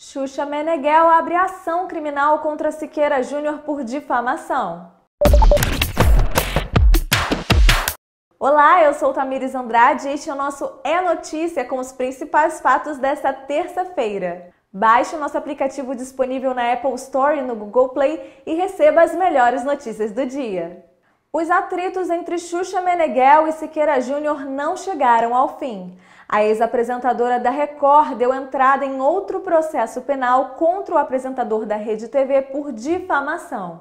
Xuxa Meneghel abre ação criminal contra Siqueira Júnior por difamação. Olá, eu sou Tamires Andrade e este é o nosso É Notícia com os principais fatos desta terça-feira. Baixe o nosso aplicativo disponível na Apple Store e no Google Play e receba as melhores notícias do dia. Os atritos entre Xuxa Meneghel e Siqueira Júnior não chegaram ao fim. A ex-apresentadora da Record deu entrada em outro processo penal contra o apresentador da Rede TV por difamação.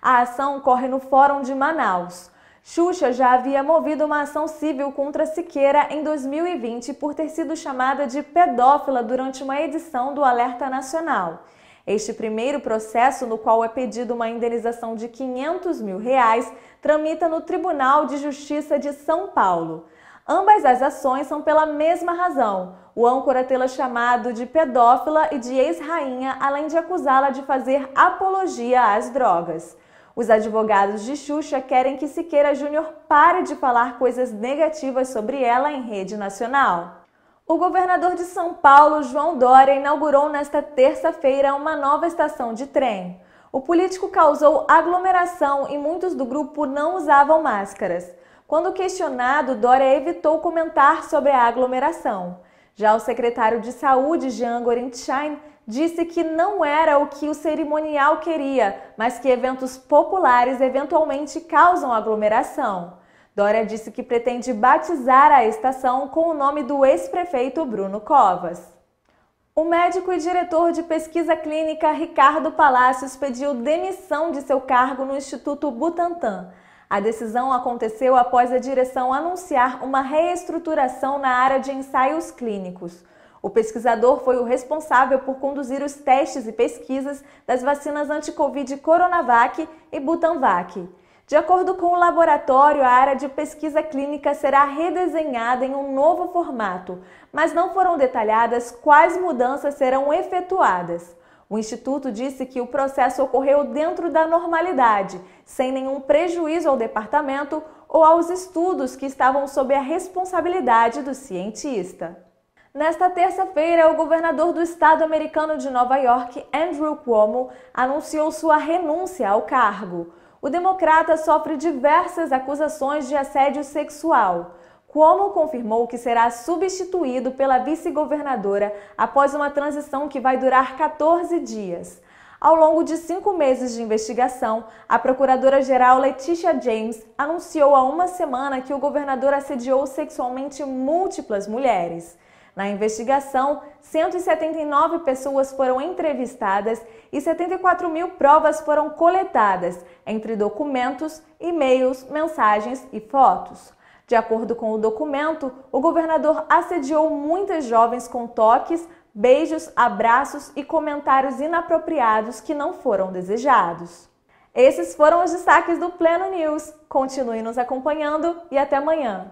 A ação corre no Fórum de Manaus. Xuxa já havia movido uma ação civil contra Siqueira em 2020 por ter sido chamada de pedófila durante uma edição do Alerta Nacional. Este primeiro processo, no qual é pedido uma indenização de 500 mil reais, tramita no Tribunal de Justiça de São Paulo. Ambas as ações são pela mesma razão. O âncora tê-la chamado de pedófila e de ex-rainha, além de acusá-la de fazer apologia às drogas. Os advogados de Xuxa querem que Siqueira Júnior pare de falar coisas negativas sobre ela em rede nacional. O governador de São Paulo, João Dória, inaugurou nesta terça-feira uma nova estação de trem. O político causou aglomeração e muitos do grupo não usavam máscaras. Quando questionado, Dória evitou comentar sobre a aglomeração. Já o secretário de Saúde, Jean Gorenstein, disse que não era o que o cerimonial queria, mas que eventos populares eventualmente causam aglomeração. Dória disse que pretende batizar a estação com o nome do ex-prefeito Bruno Covas. O médico e diretor de pesquisa clínica Ricardo Palacios pediu demissão de seu cargo no Instituto Butantan. A decisão aconteceu após a direção anunciar uma reestruturação na área de ensaios clínicos. O pesquisador foi o responsável por conduzir os testes e pesquisas das vacinas anti-Covid Coronavac e Butanvac. De acordo com o laboratório, a área de pesquisa clínica será redesenhada em um novo formato, mas não foram detalhadas quais mudanças serão efetuadas. O Instituto disse que o processo ocorreu dentro da normalidade, sem nenhum prejuízo ao departamento ou aos estudos que estavam sob a responsabilidade do cientista. Nesta terça-feira, o governador do estado americano de Nova York, Andrew Cuomo, anunciou sua renúncia ao cargo. O democrata sofre diversas acusações de assédio sexual. Como confirmou que será substituído pela vice-governadora após uma transição que vai durar 14 dias. Ao longo de cinco meses de investigação, a procuradora-geral Letitia James anunciou há uma semana que o governador assediou sexualmente múltiplas mulheres. Na investigação, 179 pessoas foram entrevistadas e 74 mil provas foram coletadas, entre documentos, e-mails, mensagens e fotos. De acordo com o documento, o governador assediou muitas jovens com toques, beijos, abraços e comentários inapropriados que não foram desejados. Esses foram os destaques do Pleno News. Continue nos acompanhando e até amanhã.